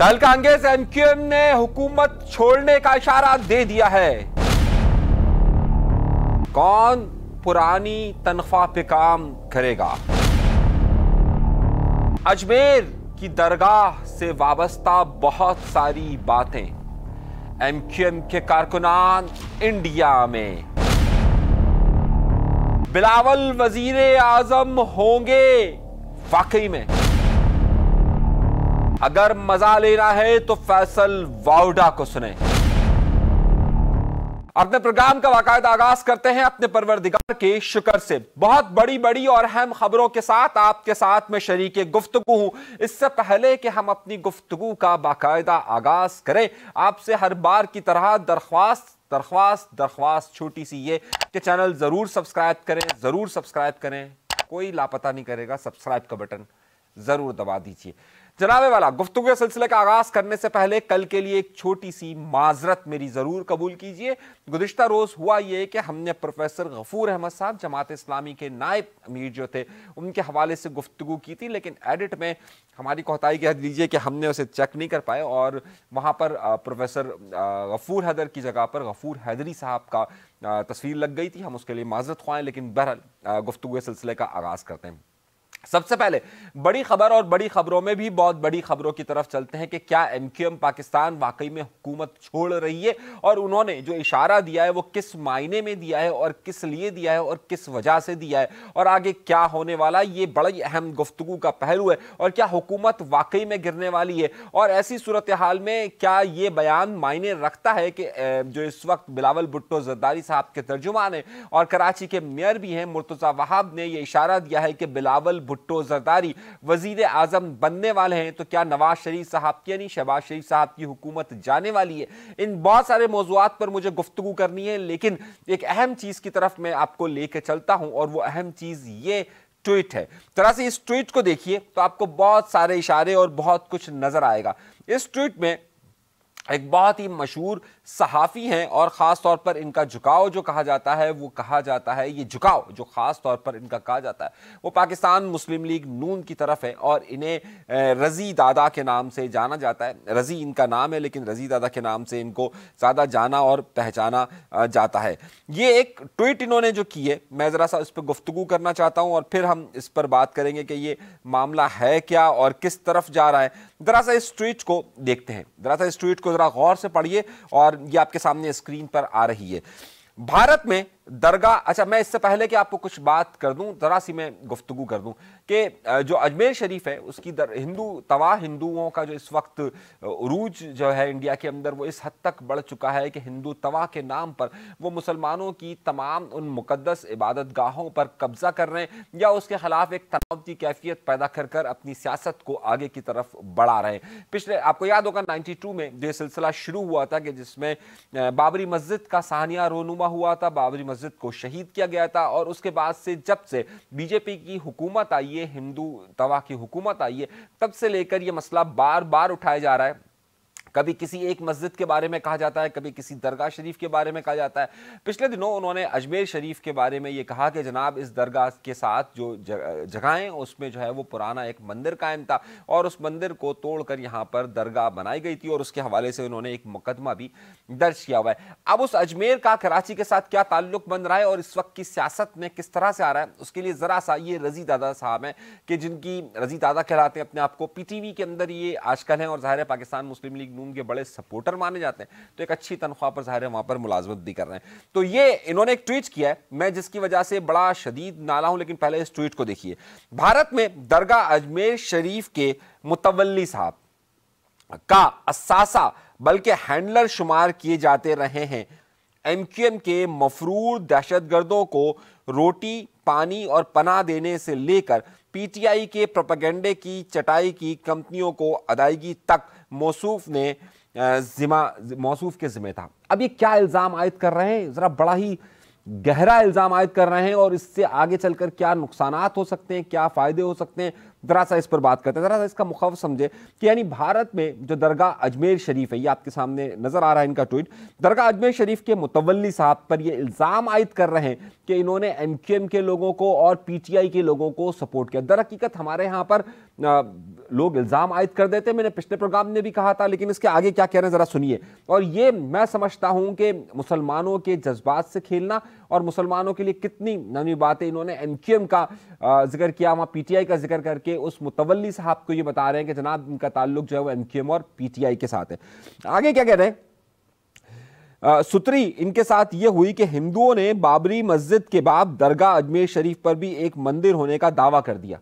दल कांग्रेस एमक्यूएम ने हुकूमत छोड़ने का इशारा दे दिया है कौन पुरानी तनख्वाह पे काम करेगा अजमेर की दरगाह से वाबस्ता बहुत सारी बातें एमक्यूएम के कारकुनान इंडिया में बिलावल वजीर आजम होंगे वाकई में अगर मजा लेना है तो फैसल वाउडा को सुने अपने प्रोग्राम का बाकायदा आगाज करते हैं अपने परवरदिगार के शुक्र से बहुत बड़ी बड़ी और अहम खबरों के साथ आपके साथ में शरीक गुफ्तु हूं इससे पहले कि हम अपनी गुफ्तु का बाकायदा आगाज करें आपसे हर बार की तरह दरख्वास्त दरख्वास्त दरख्वास्त छोटी सी ये कि चैनल ज़रूर सब्सक्राइब करें ज़रूर सब्सक्राइब करें कोई लापता नहीं करेगा सब्सक्राइब का बटन ज़रूर दबा दीजिए जनाबे वाला गुफ्तु के सिलसिले का आगाज करने से पहले कल के लिए एक छोटी सी माजरत मेरी ज़रूर कबूल कीजिए गुजशत रोज़ हुआ ये कि हमने प्रोफेसर गफूर अहमद साहब जमात इस्लामी के नायब अमीर जो थे उनके हवाले से गुफ्तु की थी लेकिन एडिट में हमारी कोताही कह दीजिए कि हमने उसे चेक नहीं कर पाए और वहाँ पर प्रोफेसर गफूर हैदर की जगह पर गफूर हैदरी साहब का तस्वीर लग गई थी हम उसके लिए माजरत खुआएं लेकिन बहरहाल गुफ्तु सिलसिले का आगाज़ करते हैं सबसे पहले बड़ी खबर और बड़ी खबरों में भी बहुत बड़ी खबरों की तरफ चलते हैं कि क्या एमक्यूएम पाकिस्तान वाकई में हुकूमत छोड़ रही है और उन्होंने जो इशारा दिया है वो किस मायने में दिया है और किस लिए दिया है और किस वजह से दिया है और आगे क्या होने वाला ये बड़ी अहम गुफ्तु का पहलू है और क्या हुकूमत वाकई में गिरने वाली है और ऐसी सूरत हाल में क्या ये बयान मायने रखता है कि जो इस वक्त बिलावल भुट्टो जरदारी साहब के तर्जुमान है और कराची के मेयर भी हैं मुर्तज़ा वहाब ने यह इशारा दिया है कि बिलावल भुट्टो जरदारी वजीर आजम बनने वाले हैं तो क्या नवाज शरीफ साहब की यानी शहबाज शरीफ साहब की हुकूमत जाने वाली है इन बहुत सारे मौजूद पर मुझे गुफ्तु करनी है लेकिन एक अहम चीज़ की तरफ मैं आपको लेके चलता हूं और वो अहम चीज़ ये ट्वीट है तरह से इस ट्वीट को देखिए तो आपको बहुत सारे इशारे और बहुत कुछ नजर आएगा इस ट्वीट में एक बहुत ही मशहूर सहाफ़ी हैं और ख़ास तौर पर इनका झुकाव जो कहा जाता है वो कहा जाता है ये झुकाव जो ख़ास तौर पर इनका कहा जाता है वो पाकिस्तान मुस्लिम लीग नून की तरफ है और इन्हें रज़ी दादा के नाम से जाना जाता है रज़ी इनका नाम है लेकिन रज़ी दादा के नाम से इनको ज़्यादा जाना और पहचाना जाता है ये एक ट्वीट इन्होंने जो की है मैं ज़रा सा इस पर गुफ्तु करना चाहता हूँ और फिर हम इस पर बात करेंगे कि ये मामला है क्या और किस तरफ जा रहा है दरअसल इस ट्वीट को देखते हैं दरअसल इस ट्वीट को ज़रा गौर से पढ़िए और ये आपके सामने स्क्रीन पर आ रही है भारत में दरगाह अच्छा मैं इससे पहले कि आपको कुछ बात कर दूं ज़रा सी मैं गुफ्तु कर दूं कि जो अजमेर शरीफ है उसकी दर हिंदू तवा हिंदुओं का जो इस वक्त रूज जो है इंडिया के अंदर वो इस हद तक बढ़ चुका है कि हिंदू तवा के नाम पर वो मुसलमानों की तमाम उन मुकदस इबादत गाहों पर कब्ज़ा कर रहे हैं या उसके ख़िलाफ़ एक तनाव की कैफियत पैदा कर कर अपनी सियासत को आगे की तरफ बढ़ा रहे हैं पिछले आपको याद होगा नाइन्टी टू में जो सिलसिला शुरू हुआ था कि जिसमें बाबरी मस्जिद का सहानिया रोनुमा हुआ था बाबरी मस्जिद मस्जिद को शहीद किया गया था और उसके बाद से जब से बीजेपी की हुकूमत आई है हिंदू तवा की हुकूमत आई है तब से लेकर यह मसला बार बार उठाया जा रहा है कभी किसी एक मस्जिद के बारे में कहा जाता है कभी किसी दरगाह शरीफ के बारे में कहा जाता है पिछले दिनों उन्होंने अजमेर शरीफ के बारे में ये कहा कि जनाब इस दरगाह के साथ जो जगहें उसमें जो है वो पुराना एक मंदिर कायम था और उस मंदिर को तोड़कर यहाँ पर दरगाह बनाई गई थी और उसके हवाले से उन्होंने एक मुकदमा भी दर्ज किया हुआ है अब उस अजमेर का कराची के साथ क्या ताल्लुक बन रहा है और इस वक्त की सियासत में किस तरह से आ रहा है उसके लिए ज़रा सा ये रजी दादा साहब हैं कि जिनकी रजी दादा कहलाते हैं अपने आप को पी टी वी के अंदर ये आजकल हैं और ज़ाहिर है पाकिस्तान मुस्लिम लीग नून मासूम के बड़े सपोर्टर माने जाते हैं तो एक अच्छी तनख्वाह पर ज़ाहिर है वहाँ पर मुलाजमत भी कर रहे हैं तो ये इन्होंने एक ट्वीट किया है मैं जिसकी वजह से बड़ा शदीद नाला हूँ लेकिन पहले इस ट्वीट को देखिए भारत में दरगाह अजमेर शरीफ के मुतवली साहब का असासा बल्कि हैंडलर शुमार किए जाते रहे हैं एम क्यू एम के मफरूर दहशतगर्दों को रोटी पानी और पना देने से लेकर पीटीआई के प्रोपागेंडे की चटाई की कंपनियों को अदायगी तक मौसूफ ने ज़िमा मौसूफ के ज़िम्मे था अब ये क्या इल्ज़ाम आयद कर रहे हैं ज़रा बड़ा ही गहरा इल्ज़ाम आयद कर रहे हैं और इससे आगे चलकर क्या नुकसान हो सकते हैं क्या फ़ायदे हो सकते हैं ज़रा सा इस पर बात करते हैं ज़रा सा इसका मुखफ समझे कि यानी भारत में जो दरगाह अजमेर शरीफ है ये आपके सामने नज़र आ रहा है इनका ट्वीट दरगाह अजमेर शरीफ के मुतवली साहब पर ये इल्ज़ाम आयद कर रहे हैं कि इन्होंने एम के लोगों को और पी के लोगों को सपोर्ट किया दर हकीकत हमारे यहाँ पर लोग इल्ज़ाम आयद कर देते मैंने पिछले प्रोग्राम में भी कहा था लेकिन इसके आगे क्या कह रहे हैं ज़रा सुनिए और ये मैं समझता हूँ कि मुसलमानों के जज्बात से खेलना और मुसलमानों के लिए कितनी नवी बातें इन्होंने एम क्यू एम का जिक्र किया वहाँ पी टी आई का जिक्र करके उस मुतवली साहब को ये बता रहे हैं कि जनाब इनका ताल्लुक जो है वो एम क्यू एम और पी टी आई के साथ है आगे क्या कह रहे हैं आ, इनके साथ ये हुई कि हिंदुओं ने बाबरी मस्जिद के बाद दरगाह अजमेर शरीफ पर भी एक मंदिर होने का दावा कर दिया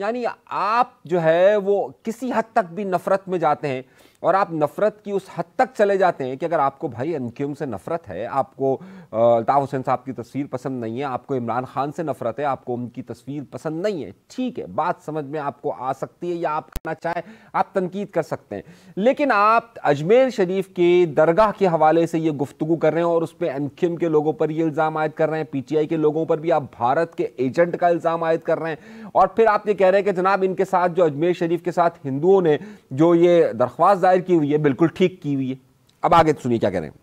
यानी आप जो है वो किसी हद तक भी नफरत में जाते हैं और आप नफरत की उस हद तक चले जाते हैं कि अगर आपको भाई एनक्यूम से नफरत है आपको अल्ताफ़ हुसैन साहब की तस्वीर पसंद नहीं है आपको इमरान खान से नफरत है आपको उनकी तस्वीर पसंद नहीं है ठीक है बात समझ में आपको आ सकती है या आप करना चाहें आप तनकीद कर सकते हैं लेकिन आप अजमेर शरीफ के दरगाह के हवाले से ये गुफ्तु कर रहे हैं और उस पर एनक्यूम के लोगों पर ये इल्ज़ाम आयद कर रहे हैं पीटीआई के लोगों पर भी आप भारत के एजेंट का इल्ज़ाम आयद कर रहे हैं और फिर आप ये कह रहे हैं कि जनाब इनके साथ जो अजमेर शरीफ के साथ हिंदुओं ने जो ये दरख्वास्त दायर की हुई है बिल्कुल ठीक की हुई है अब आगे सुनिए क्या कह रहे हैं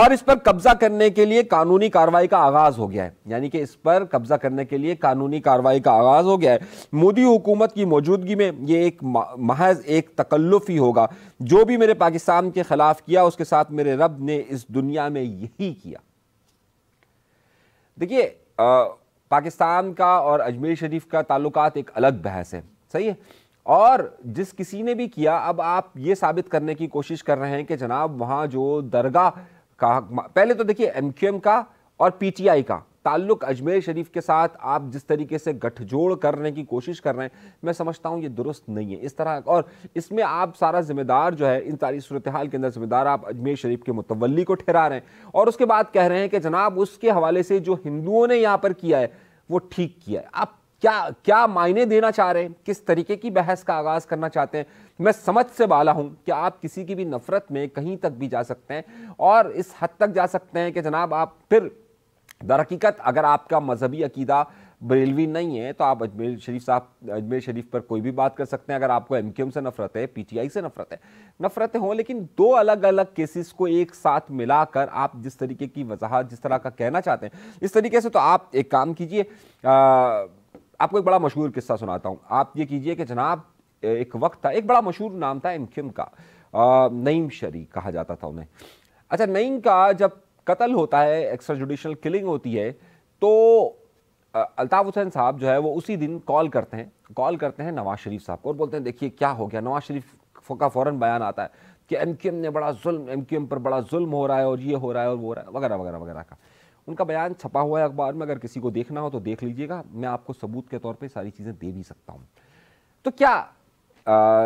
और इस पर कब्जा करने के लिए कानूनी कार्रवाई का आगाज हो गया है यानी कि इस पर कब्जा करने के लिए कानूनी कार्रवाई का आगाज हो गया है मोदी हुकूमत की मौजूदगी में ये एक महज एक तकल्लुफ ही होगा जो भी मेरे पाकिस्तान के खिलाफ किया उसके साथ मेरे रब ने इस दुनिया में यही किया देखिए पाकिस्तान का और अजमेर शरीफ का ताल्लुक एक अलग बहस है सही है और जिस किसी ने भी किया अब आप ये साबित करने की कोशिश कर रहे हैं कि जनाब वहाँ जो दरगाह का पहले तो देखिए एमक्यूएम का और पीटीआई का ताल्लुक अजमेर शरीफ के साथ आप जिस तरीके से गठजोड़ करने की कोशिश कर रहे हैं मैं समझता हूँ ये दुरुस्त नहीं है इस तरह और इसमें आप सारा जिम्मेदार जो है इन सारी सूरत हाल के अंदर जिम्मेदार आप अजमेर शरीफ के मुतवली को ठहरा रहे हैं और उसके बाद कह रहे हैं कि जनाब उसके हवाले से जो हिंदुओं ने यहाँ पर किया है वो ठीक किया है आप क्या क्या मायने देना चाह रहे हैं किस तरीके की बहस का आगाज़ करना चाहते हैं मैं समझ से बाला हूं कि आप किसी की भी नफरत में कहीं तक भी जा सकते हैं और इस हद तक जा सकते हैं कि जनाब आप फिर दरक़ीक़त अगर आपका मजहबी अकीदा बरेलवी नहीं है तो आप अजमेर शरीफ साहब अजमेर शरीफ पर कोई भी बात कर सकते हैं अगर आपको एम से नफरत है पीटीआई से नफरत है नफरतें हों लेकिन दो अलग अलग केसेस को एक साथ मिलाकर आप जिस तरीके की वजाहत जिस तरह का कहना चाहते हैं इस तरीके से तो आप एक काम कीजिए आपको एक बड़ा मशहूर किस्सा सुनाता हूँ आप ये कीजिए कि जनाब एक वक्त था एक बड़ा मशहूर नाम था एमकिम का नईम शरी कहा जाता था उन्हें अच्छा नईम का जब कत्ल होता है एक्स्ट्रा जुडिशल किलिंग होती है तो अल्ताफ़ हुसैन साहब जो है वो उसी दिन कॉल करते हैं कॉल करते हैं नवाज शरीफ साहब को और बोलते हैं देखिए क्या हो गया नवाज शरीफ का फ़ौर बयान आता है कि एम ने बड़ा जुल्म एम पर बड़ा जुल्म हो रहा है और ये हो रहा है और वो हो रहा है वगैरह वगैरह वगैरह का उनका बयान छपा हुआ है अखबार में अगर किसी को देखना हो तो देख लीजिएगा मैं आपको सबूत के तौर पर सारी चीज़ें दे भी सकता हूँ तो क्या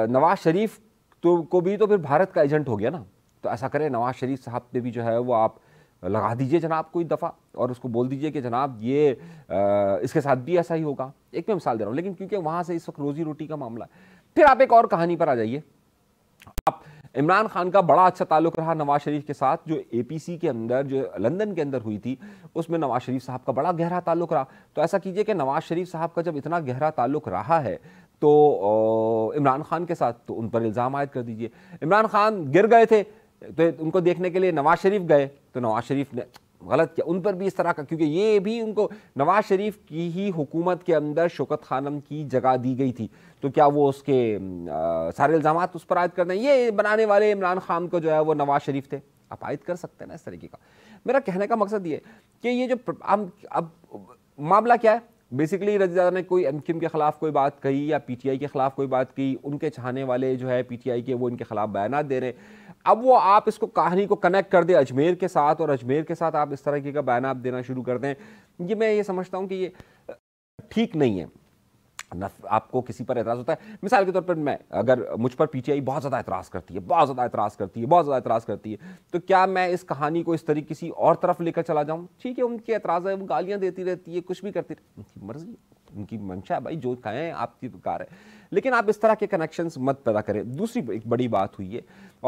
नवाज शरीफ तो को भी तो फिर भारत का एजेंट हो गया ना तो ऐसा करें नवाज शरीफ साहब पे भी जो है वो आप लगा दीजिए जनाब कोई दफ़ा और उसको बोल दीजिए कि जनाब ये आ, इसके साथ भी ऐसा ही होगा एक मैं मिसाल दे रहा हूँ लेकिन क्योंकि वहाँ से इस वक्त रोज़ी रोटी का मामला है फिर आप एक और कहानी पर आ जाइए इमरान खान का बड़ा अच्छा ताल्लुक रहा नवाज शरीफ के साथ जो सी के अंदर जो लंदन के अंदर हुई थी उसमें नवाज शरीफ साहब का बड़ा गहरा ताल्लुक रहा तो ऐसा कीजिए कि नवाज शरीफ साहब का जब इतना गहरा ताल्लुक रहा है तो इमरान खान के साथ तो उन पर इल्ज़ाम आयद कर दीजिए इमरान खान गिर गए थे तो उनको देखने के लिए नवाज शरीफ गए तो नवाज शरीफ ने गलत किया उन पर भी इस तरह का क्योंकि ये भी उनको नवाज शरीफ की ही हुकूमत के अंदर शोकत खानम की जगह दी गई थी तो क्या वो उसके आ, सारे इल्ज़ाम उस पर आयद कर दें ये बनाने वाले इमरान खान को जो है वो नवाज शरीफ थे आप आयद कर सकते हैं ना इस तरीके का मेरा कहने का मकसद ये कि ये जो अब मामला क्या है बेसिकली रजिदादा ने कोई एम के खिलाफ कोई बात कही या पीटीआई के खिलाफ कोई बात की उनके चाहने वाले जो है पीटीआई के वो इनके खिलाफ बयान दे रहे अब वो आप इसको कहानी को कनेक्ट कर दे अजमेर के साथ और अजमेर के साथ आप इस तरह की का बयान देना शुरू कर दें ये मैं ये समझता हूँ कि ये ठीक नहीं है नफ आपको किसी पर एतराज़ होता है मिसाल के तौर पर मैं अगर मुझ पर पीटीआई बहुत ज़्यादा एतराज़ करती है बहुत ज़्यादा एतराज़ करती है बहुत ज़्यादा एतराज़ करती है तो क्या मैं इस कहानी को इस तरीके किसी और तरफ लेकर चला जाऊँ ठीक है उनके एतराज़ है वो गालियाँ देती रहती है कुछ भी करती रहती उनकी मर्ज़ी उनकी मंशा भाई जो कहें आपकी कार है लेकिन आप इस तरह के कनेक्शन मत पैदा करें दूसरी एक बड़ी बात हुई है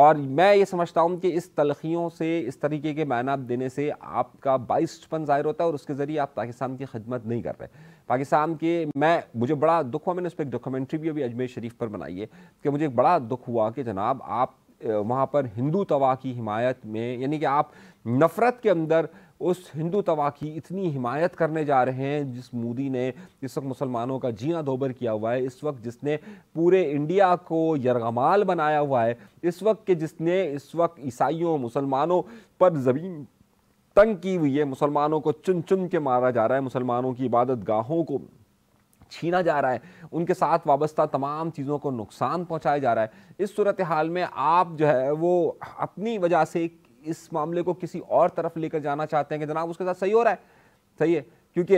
और मैं ये समझता हूँ कि इस तलखियों से इस तरीके के आप देने से आपका बाइसपन ज़ाहिर होता है और उसके ज़रिए आप पाकिस्तान की खदमत नहीं कर रहे पाकिस्तान के मैं मुझे बड़ा दुख हुआ मैंने उस पर एक डॉक्यूमेंट्री भी अभी अजमेर शरीफ पर बनाई है कि मुझे एक बड़ा दुख हुआ कि जनाब आप वहाँ पर हिंदू तवा की हिमायत में यानी कि आप नफ़रत के अंदर उस हिंदू तवा की इतनी हिमायत करने जा रहे हैं जिस मोदी ने इस वक्त मुसलमानों का जीना धोबर किया हुआ है इस वक्त जिसने पूरे इंडिया को यरगमाल बनाया हुआ है इस वक्त के जिसने इस वक्त ईसाइयों मुसलमानों पर ज़मीन तंग की हुई है मुसलमानों को चुन चुन के मारा जा रहा है मुसलमानों की इबादत गाहों को छीना जा रहा है उनके साथ वाबस्ता तमाम चीज़ों को नुकसान पहुंचाया जा रहा है इस सूरत हाल में आप जो है वो अपनी वजह से इस मामले को किसी और तरफ लेकर जाना चाहते हैं कि जनाब उसके साथ सही हो रहा है सही है क्योंकि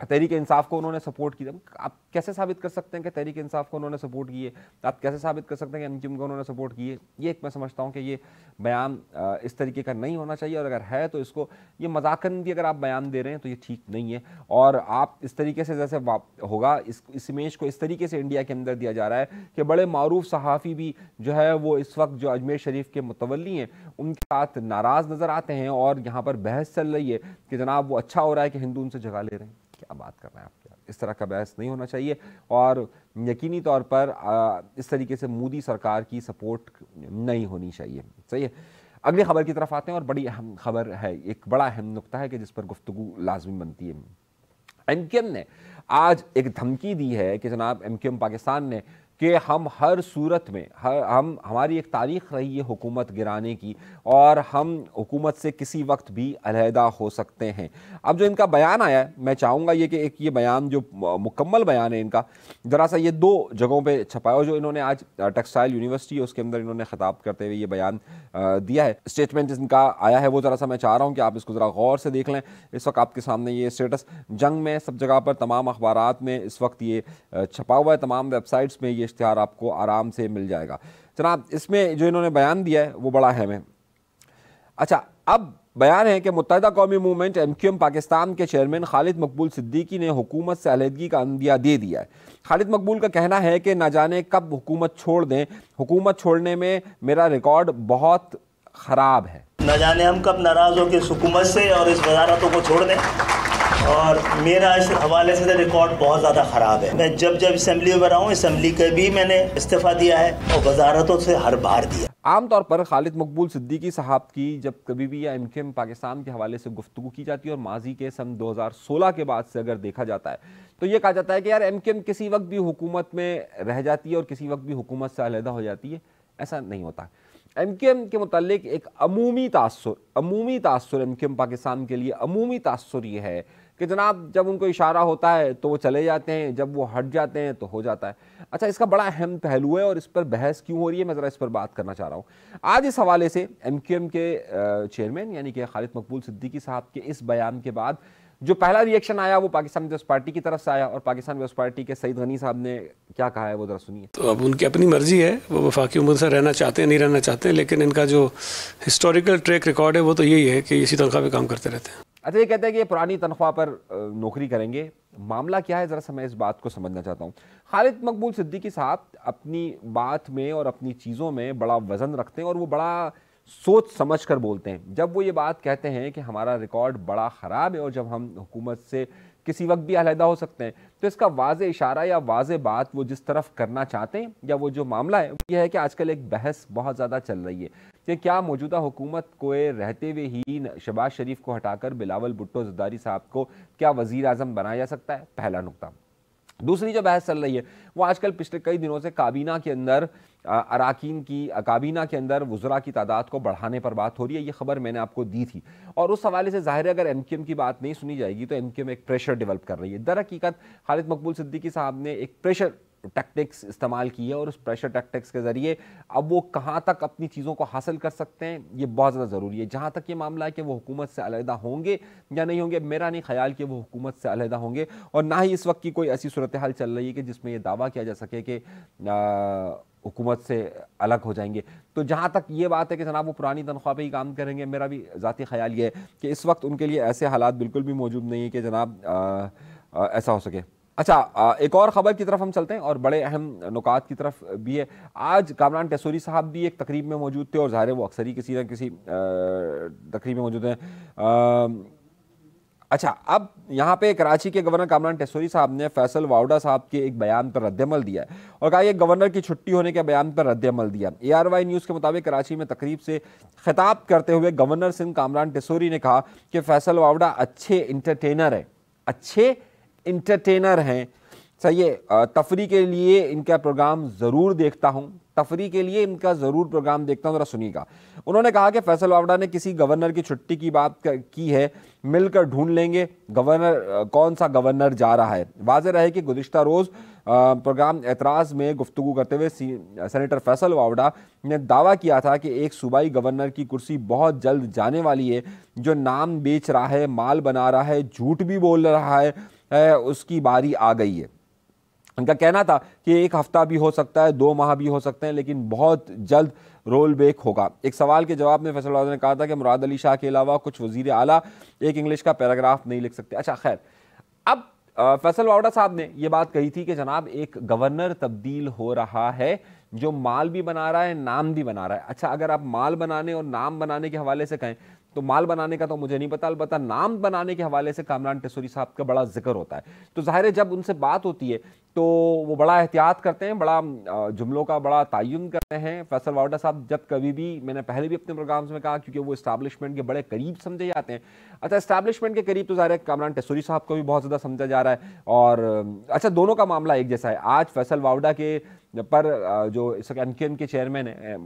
तहरीक इंसाफ को उन्होंने सपोर्ट किया आप कैसे साबित कर सकते हैं कि तहरीक इंसाफ को उन्होंने सपोर्ट किए आप कैसे साबित कर सकते हैं कि एम को उन्होंने सपोर्ट किए ये एक मैं समझता हूँ कि ये बयान इस तरीके का नहीं होना चाहिए और अगर है तो इसको ये मजाकन भी अगर आप बयान दे रहे हैं तो ये ठीक नहीं है और आप इस तरीके से जैसे होगा इस इमेज को इस तरीके से इंडिया के अंदर दिया जा रहा है कि बड़े मरूफ सहाफ़ी भी जो है वो इस वक्त जो अजमेर शरीफ के मुतवली हैं उनके साथ नाराज़ नज़र आते हैं और यहाँ पर बहस चल रही है कि जनाब वो अच्छा हो रहा है कि हिंदू उनसे जगह ले रहे हैं क्या बात कर रहे हैं आप यार इस तरह का बहस नहीं होना चाहिए और यकीनी तौर पर इस तरीके से मोदी सरकार की सपोर्ट नहीं होनी चाहिए सही है अगली खबर की तरफ आते हैं और बड़ी अहम खबर है एक बड़ा अहम नुकता है कि जिस पर गुफ्तु लाजमी बनती है एम ने आज एक धमकी दी है कि जनाब एम पाकिस्तान ने कि हम हर सूरत में हर हम हमारी एक तारीख रही है हुकूमत गिराने की और हम हुकूमत से किसी वक्त भी अलहदा हो सकते हैं अब जो इनका बयान आया है मैं चाहूँगा ये कि एक ये बयान जो मुकम्मल बयान है इनका ज़रा सा ये दो जगहों पे छपा हो और जो इन्होंने आज टेक्सटाइल यूनिवर्सिटी है उसके अंदर इन्होंने ख़ताब करते हुए ये बयान दिया है स्टेटमेंट जिनका आया है वो ज़रा सा मैं चाह रहा हूँ कि आप इसको ज़रा गौर से देख लें इस वक्त आपके सामने ये स्टेटस जंग में सब जगह पर तमाम अखबार में इस वक्त ये छपा हुआ है तमाम वेबसाइट्स में ये इश्तहार आपको आराम से मिल जाएगा जनाब इसमें जो इन्होंने बयान दिया है वो बड़ा अहम है अच्छा अब बयान है कि Muttahida Qaumi movement M Q M Pakistan के चेयरमैन खालिद मकबूल सिद्दीकी ने हुकूमत से अलहदगी का अंदिया दे दिया है खालिद मकबूल का कहना है कि ना जाने कब हुकूमत छोड़ दें हुकूमत छोड़ने में मेरा रिकॉर्ड बहुत ख़राब है ना जाने हम कब नाराज़ हो के हुकूमत से और इस वजारतों को छोड़ दें और मेरा इस हवाले से रिकॉर्ड तो बहुत ज़्यादा ख़राब है मैं जब जब असम्बली में रहा हूँ असम्बली का भी मैंने इस्तीफ़ा दिया है और वजारतों से हर बार दिया आमतौर पर खालिद मकबूल सिद्दीकी साहब की जब कभी भी या एम के एम पाकिस्तान के हवाले से गुफ्तु की जाती है और माजी के सन 2016 के बाद से अगर देखा जाता है तो ये कहा जाता है कि यार एम के एम किसी वक्त भी हुकूमत में रह जाती है और किसी वक्त भी हुकूमत से अलहदा हो जाती है ऐसा नहीं होता एम के एम के मतलब एक अमूमी तासर अमूमी तासर एम एम पाकिस्तान के लिए अमूमी तासर ये है कि जनाब जब उनको इशारा होता है तो वो चले जाते हैं जब वो हट जाते हैं तो हो जाता है अच्छा इसका बड़ा अहम पहलू है और इस पर बहस क्यों हो रही है मैं ज़रा इस पर बात करना चाह रहा हूँ आज इस हवाले से एम के चेयरमैन यानी कि खालिद मकबूल सिद्दीकी साहब के इस बयान के बाद जो पहला रिएक्शन आया वो पाकिस्तान पीपल्स पार्टी की तरफ से आया और पाकिस्तान पीपल्स पार्टी के सईद गनी साहब ने क्या कहा है वो जरा सुनिए तो अब उनकी अपनी मर्जी है वो वफाकी उम्र से रहना चाहते हैं नहीं रहना चाहते हैं लेकिन इनका जो हिस्टोरिकल ट्रैक रिकॉर्ड है वो तो यही है कि इसी तनख्वाह पर काम करते रहते हैं अच्छा ये कहते हैं कि ये पुरानी तनख्वाह पर नौकरी करेंगे मामला क्या है ज़रा सा मैं इस बात को समझना चाहता हूँ खालिद मकबूल सिद्दीकी साहब अपनी बात में और अपनी चीज़ों में बड़ा वज़न रखते हैं और वो बड़ा सोच समझ कर बोलते हैं जब वो ये बात कहते हैं कि हमारा रिकॉर्ड बड़ा ख़राब है और जब हम हुकूमत से किसी वक्त भी अलहदा हो सकते हैं तो इसका वाज इशारा या वाज बात वो जिस तरफ करना चाहते हैं या वो जो मामला है वो यह है कि आजकल एक बहस बहुत ज़्यादा चल रही है कि क्या मौजूदा हुकूमत को रहते हुए ही शबाज शरीफ को हटाकर बिलावल भुट्टो जदारी साहब को क्या वज़ी अजम बनाया जा सकता है पहला नुकता दूसरी जो बहस चल रही है वो आजकल पिछले कई दिनों से काबीना के अंदर अराकीन की काबीना के अंदर वज़रा की तादाद को बढ़ाने पर बात हो रही है ये खबर मैंने आपको दी थी और उस हवाले से ज़ाहिर है अगर एम की बात नहीं सुनी जाएगी तो एम एक प्रेशर डेवलप कर रही है दर हकीकत खालिद मकबूल सिद्दीकी साहब ने एक प्रेशर टैक्टिक्स इस्तेमाल की है और उस प्रेशर टैक्टिक्स के ज़रिए अब वो कहाँ तक अपनी चीज़ों को हासिल कर सकते हैं ये बहुत ज़्यादा ज़रूरी है जहाँ तक ये मामला है कि वो हुकूमत से अलहदा होंगे या नहीं होंगे मेरा नहीं ख्याल कि वो हुकूमत से अलहदा होंगे और ना ही इस वक्त की कोई ऐसी सूरत हाल चल रही है कि जिसमें यह दावा किया जा सके कि हुकूमत से अलग हो जाएंगे तो जहाँ तक ये बात है कि जनाब वो पुरानी तनख्वाह पे ही काम करेंगे मेरा भी ज़ाती ख्याल ये है कि इस वक्त उनके लिए ऐसे हालात बिल्कुल भी मौजूद नहीं है कि जनाब ऐसा हो सके अच्छा एक और खबर की तरफ हम चलते हैं और बड़े अहम नुकात की तरफ भी है आज कामरान टेसोरी साहब भी एक तकरीब में मौजूद थे और ज़ाहिर है वो अक्सर ही किसी न किसी तकरीब में मौजूद हैं अच्छा अब यहाँ पे कराची के गवर्नर कामरान टेसोरी साहब ने फैसल वावडा साहब के एक बयान पर रद्दमल दिया है और कहा यह गवर्नर की छुट्टी होने के बयान पर रद्दमल दिया ए आर वाई न्यूज़ के मुताबिक कराची में तकरीब से खिताब करते हुए गवर्नर सिंह कामरान टेसोरी ने कहा कि फैसल वावडा अच्छे इंटरटेनर हैं अच्छे इंटरटेनर हैं सही है तफरी के लिए इनका प्रोग्राम ज़रूर देखता हूँ तफरी के लिए इनका ज़रूर प्रोग्राम देखता हूँ ज़रा सुनिएगा उन्होंने कहा कि फैसल वावड़ा ने किसी गवर्नर की छुट्टी की बात की है मिलकर ढूंढ लेंगे गवर्नर कौन सा गवर्नर जा रहा है वाज रहे कि गुजशत रोज़ प्रोग्राम एतराज़ में गुफ्तु करते हुए सेनेटर फैसल वावड़ा ने दावा किया था कि एक सूबाई गवर्नर की कुर्सी बहुत जल्द जाने वाली है जो नाम बेच रहा है माल बना रहा है झूठ भी बोल रहा है उसकी बारी आ गई है उनका कहना था कि एक हफ्ता भी हो सकता है दो माह भी हो सकते हैं लेकिन बहुत जल्द रोल बेक होगा एक सवाल के जवाब में फैसल ने कहा था कि मुराद अली शाह के अलावा कुछ वजीर आला एक इंग्लिश का पैराग्राफ नहीं लिख सकते अच्छा खैर अब फैसल वावड़ा साहब ने यह बात कही थी कि जनाब एक गवर्नर तब्दील हो रहा है जो माल भी बना रहा है नाम भी बना रहा है अच्छा अगर आप माल बनाने और नाम बनाने के हवाले से कहें तो माल बनाने का तो मुझे नहीं पता अलबत्ता नाम बनाने के हवाले से कामरान टेसोरी साहब का बड़ा जिक्र होता है तो ज़ाहिर है जब उनसे बात होती है तो वो बड़ा एहतियात करते हैं बड़ा जुमलों का बड़ा तयन करते हैं फैसल वावडा साहब जब कभी भी मैंने पहले भी अपने प्रोग्राम्स में कहा क्योंकि वो इस्टेब्लिशमेंट के बड़े करीब समझे जाते हैं अच्छा इस्टेब्लिशमेंट के करीब तो ज़ाहिर कामरान टेसोरी साहब को भी बहुत ज़्यादा समझा जा रहा है और अच्छा दोनों का मामला एक जैसा है आज फैसल वावडा के पर जो इस वक्त एम के चेयरमैन है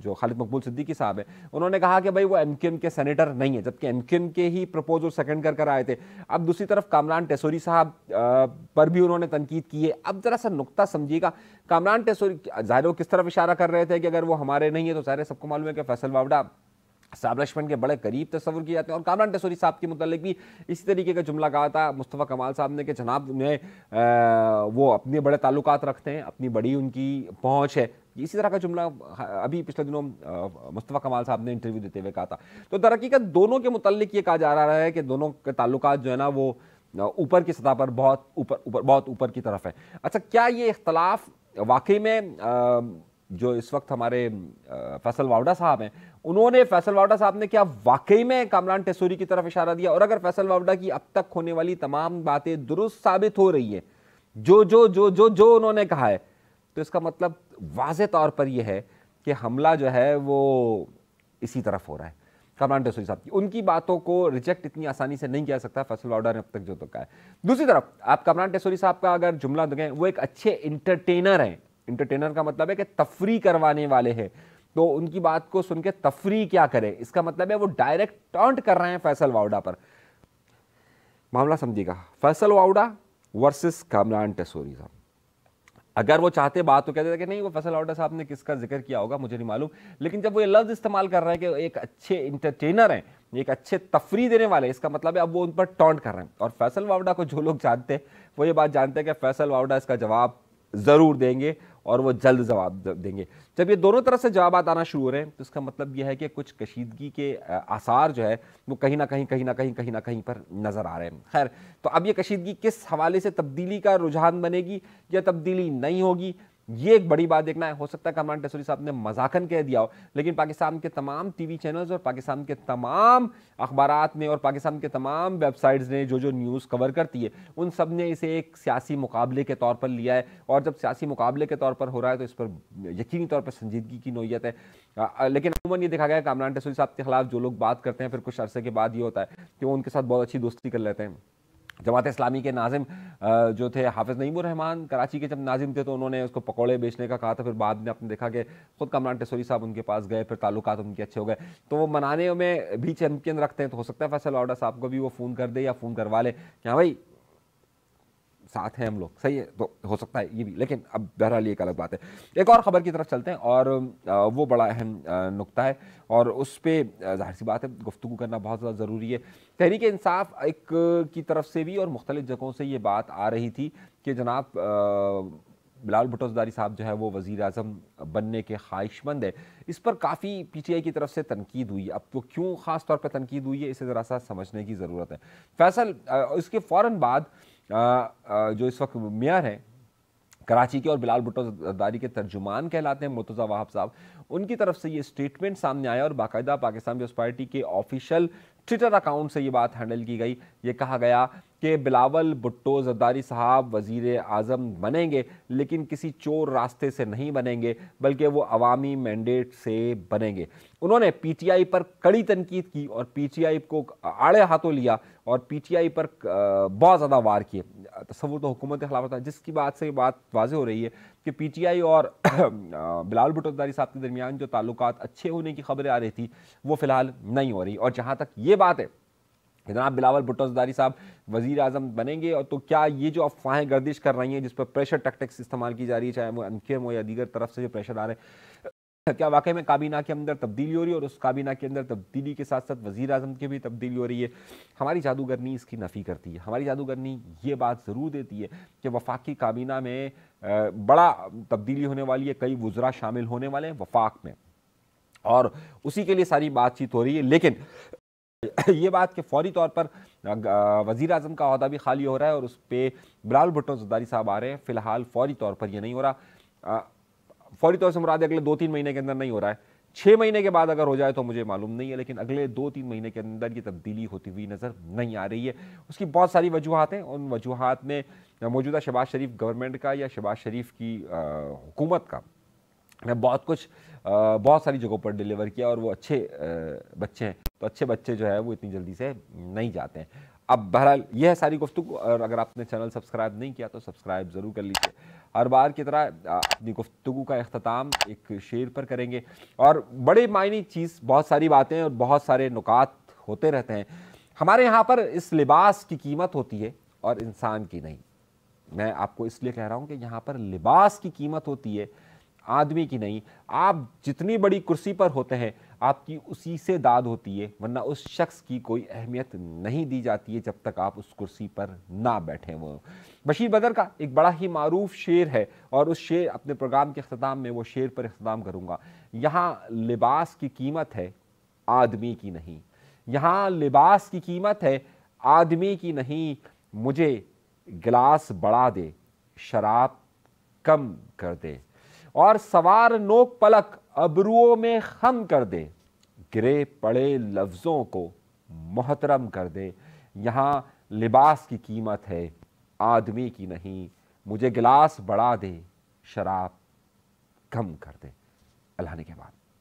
जो खालिद मकबूल सिद्दीकी साहब है उन्होंने कहा कि भाई वो एम के सेनेटर नहीं है जबकि एम के ही प्रपोजल सेकेंड कर कर आए थे अब दूसरी तरफ कामरान टेसोरी साहब पर भी उन्होंने तनकीद बातचीत की है अब ज़रा सा नुकता समझिएगा कामरान टेसोरी जाहिर किस तरफ इशारा कर रहे थे कि अगर वो हमारे नहीं तो है तो सारे सबको मालूम है कि फैसल वावडा इस्टाब्लिशमेंट के बड़े करीब तस्वर किए जाते हैं और कामरान टेसोरी साहब के मतलब भी इसी तरीके का जुमला कहा था मुस्तफ़ा कमाल साहब ने कि जनाब उन्हें वो अपने बड़े ताल्लुक रखते हैं अपनी बड़ी उनकी पहुँच है इसी तरह का जुमला अभी पिछले दिनों मुस्तफ़ा कमाल साहब ने इंटरव्यू देते हुए कहा था तो दरअकीकत दोनों के मुतल ये कहा जा रहा है कि दोनों के ताल्लुक जो है ना वो ऊपर की सतह पर बहुत ऊपर ऊपर बहुत ऊपर की तरफ है अच्छा क्या ये इख्तलाफ वाकई में जो इस वक्त हमारे फैसल वावडा साहब हैं उन्होंने फैसल वावडा साहब ने क्या वाकई में कामरान टेसूरी की तरफ इशारा दिया और अगर फैसल वावडा की अब तक होने वाली तमाम बातें दुरुस्त साबित हो रही है जो जो जो जो जो उन्होंने कहा है तो इसका मतलब वाज तौर पर यह है कि हमला जो है वो इसी तरफ हो रहा है कमरान डसोरी साहब की उनकी बातों को रिजेक्ट इतनी आसानी से नहीं किया सकता फैसल ऑर्डर ने अब तक जो तो कहा है दूसरी तरफ आप कमरान टेसोरी साहब का अगर जुमला देखें वो एक अच्छे इंटरटेनर हैं इंटरटेनर का मतलब है कि तफरी करवाने वाले हैं तो उनकी बात को सुन के तफरी क्या करें इसका मतलब है वो डायरेक्ट टॉन्ट कर रहे हैं फैसल वाउडा पर मामला समझिएगा फैसल वाउडा वर्सेस कामरान टेसोरी साहब अगर वो चाहते बात तो कहते थे कि नहीं वो फैसल आउटा साहब ने किसका जिक्र किया होगा मुझे नहीं मालूम लेकिन जब वो ये लफ्ज़ इस्तेमाल कर रहे हैं कि एक अच्छे इंटरटेनर हैं एक अच्छे तफरी देने वाले इसका मतलब है अब वो उन पर टॉन्ट कर रहे हैं और फैसल वावडा को जो लोग जानते हैं वो ये बात जानते हैं कि फैसल वावडा इसका जवाब ज़रूर देंगे और वो जल्द जवाब देंगे जब ये दोनों तरफ से जवाब आना शुरू हो रहे हैं तो इसका मतलब यह है कि कुछ कशीदगी के आसार जो है वो कहीं ना कहीं कहीं ना कहीं कहीं ना कहीं पर नज़र आ रहे हैं खैर तो अब ये कशीदगी किस हवाले से तब्दीली का रुझान बनेगी या तब्दीली नहीं होगी ये एक बड़ी बात देखना है हो सकता है कमरान टसोरी साहब ने मजाकन कह दिया हो लेकिन पाकिस्तान के तमाम टीवी चैनल्स और पाकिस्तान के तमाम अखबार ने और पाकिस्तान के तमाम वेबसाइट्स ने जो जो न्यूज़ कवर करती है उन सब ने इसे एक सियासी मुकाबले के तौर पर लिया है और जब सियासी मुकाबले के तौर पर हो रहा है तो इस पर यकीनी तौर पर संजीदगी की नोयत है लेकिन अमूमन ये देखा गया कमरान टसोरी साहब के खिलाफ जो लोग बात करते हैं फिर कुछ अरसे के बाद ये होता है कि वो उनके साथ बहुत अच्छी दोस्ती कर लेते हैं जमात इस्लामी के नाजिम जो थे हाफिज़ नईमर रहमान कराची के जब नाजिम थे तो उन्होंने उसको पकौड़े बेचने का कहा था फिर बाद में आपने देखा कि खुद कमरान टेसोरी साहब उनके पास गए फिर ताल्लुक उनके अच्छे हो गए तो वो मनाने में भी चैम्पियन रखते हैं तो हो सकता है फैसल ऑडा साहब को भी वो फ़ोन कर दे या फ़ोन करवा लें हाँ भाई साथ हैं हम लोग सही है तो हो सकता है ये भी लेकिन अब बहरहाल ये एक अलग बात है एक और ख़बर की तरफ चलते हैं और वो बड़ा अहम नुकता है और उस पर जाहिर सी बात है गुफ्तु करना बहुत ज़्यादा ज़रूरी है तहरीक इंसाफ एक की तरफ से भी और मुख्तलिफ़ जगहों से ये बात आ रही थी कि जनाब बिलाल भुटोजदारी साहब जो है वो वज़ी अजम बनने के ख्वाहिशमंद है इस पर काफ़ी पी टी आई की तरफ से तनकीद हुई अब वो तो क्यों ख़ास तौर पर तनकीद हुई है इसे ज़रा सा समझने की ज़रूरत है फैसल इसके फ़ौर बाद जो इस वक्त मेयर हैं कराची के और बिलाल भुट्टो जरदारी के तर्जुमान कहलाते हैं मुर्तज़ा वाहब साहब उनकी तरफ से ये स्टेटमेंट सामने आया और बाकायदा पाकिस्तान पीपल्स पार्टी के ऑफिशियल ट्विटर अकाउंट से ये बात हैंडल की गई ये कहा गया कि बिलावल भुट्टो जरदारी साहब वज़ी अजम बनेंगे लेकिन किसी चोर रास्ते से नहीं बनेंगे बल्कि वो अवामी मैंडेट से बनेंगे उन्होंने पी टी आई पर कड़ी तनकीद की और पी टी आई को आड़े हाथों लिया और पी टी आई पर बहुत ज़्यादा वार किए तस्वुर तो हुकूमत के खिलाफ था जिसकी बात से बात वाज हो रही है कि पी टी आई और बिलाल भुट्टो जरदारी साहब के दरमियान जो ताल्लुक अच्छे होने की खबरें आ रही थी वो फ़िलहाल नहीं हो रही और जहाँ तक ये बात है जनाब बिलावल भुट्टो जदारी साहब वजीर अजम बनेंगे और तो क्या ये जो अफवाहें गर्दिश कर रही हैं जिस पर प्रेशर टैक्टिक्स इस्तेमाल की जा रही है चाहे वो अनकेम हो या दीगर तरफ से जो प्रेशर आ रहे हैं क्या वाकई में काबीना के अंदर तब्दीली हो रही है और उस काबीना के अंदर तब्दीली के साथ साथ वज़ी अजम की भी तब्दीली हो रही है हमारी जादूगरनी इसकी नफ़ी करती है हमारी जादूगरनी ये बात ज़रूर देती है कि वफाकी काबीना में बड़ा तब्दीली होने वाली है कई वज्रा शामिल होने वाले हैं वफाक में और उसी के लिए सारी बातचीत हो रही है लेकिन ये बात कि फौरी तौर पर वज़ी अजम का अहदा भी खाली हो रहा है और उस पर बिलाल भुट्टो जदारी साहब आ रहे हैं फ़िलहाल फौरी तौर पर यह नहीं हो रहा फौरी तौर से मुराद अगले दो तीन महीने के अंदर नहीं हो रहा है छः महीने के बाद अगर हो जाए तो मुझे मालूम नहीं है लेकिन अगले दो तीन महीने के अंदर ये तब्दीली होती हुई नज़र नहीं आ रही है उसकी बहुत सारी वजूहत हैं उन वजूहत में मौजूदा शबाज शरीफ गवर्नमेंट का या शबाज शरीफ की हुकूमत का मैं बहुत कुछ बहुत सारी जगहों पर डिलीवर किया और वो अच्छे बच्चे हैं तो अच्छे बच्चे जो है वो इतनी जल्दी से नहीं जाते हैं अब बहरहाल यह है सारी गुफ्तु और अगर आपने चैनल सब्सक्राइब नहीं किया तो सब्सक्राइब ज़रूर कर लीजिए हर बार की तरह अपनी गुफ्तु का अख्ताम एक शेर पर करेंगे और बड़े मायने चीज़ बहुत सारी बातें और बहुत सारे नुकात होते रहते हैं हमारे यहाँ पर इस लिबास की कीमत होती है और इंसान की नहीं मैं आपको इसलिए कह रहा हूँ कि यहाँ पर लिबास की कीमत होती है आदमी की नहीं आप जितनी बड़ी कुर्सी पर होते हैं आपकी उसी से दाद होती है वरना उस शख्स की कोई अहमियत नहीं दी जाती है जब तक आप उस कुर्सी पर ना बैठे वो बशीर बदर का एक बड़ा ही मरूफ शेर है और उस शेर अपने प्रोग्राम के अख्ताम में वो शेर पर अख्ताम करूँगा यहाँ लिबास की कीमत है आदमी की नहीं यहाँ लिबास की कीमत है आदमी की नहीं मुझे गिलास बढ़ा दे शराब कम कर दे और सवार नोक पलक अबरुओं में खम कर दे गिरे पड़े लफ्ज़ों को मोहतरम कर दे यहाँ लिबास की कीमत है आदमी की नहीं मुझे गिलास बढ़ा दे शराब कम कर दे अल्लाह ने के बाद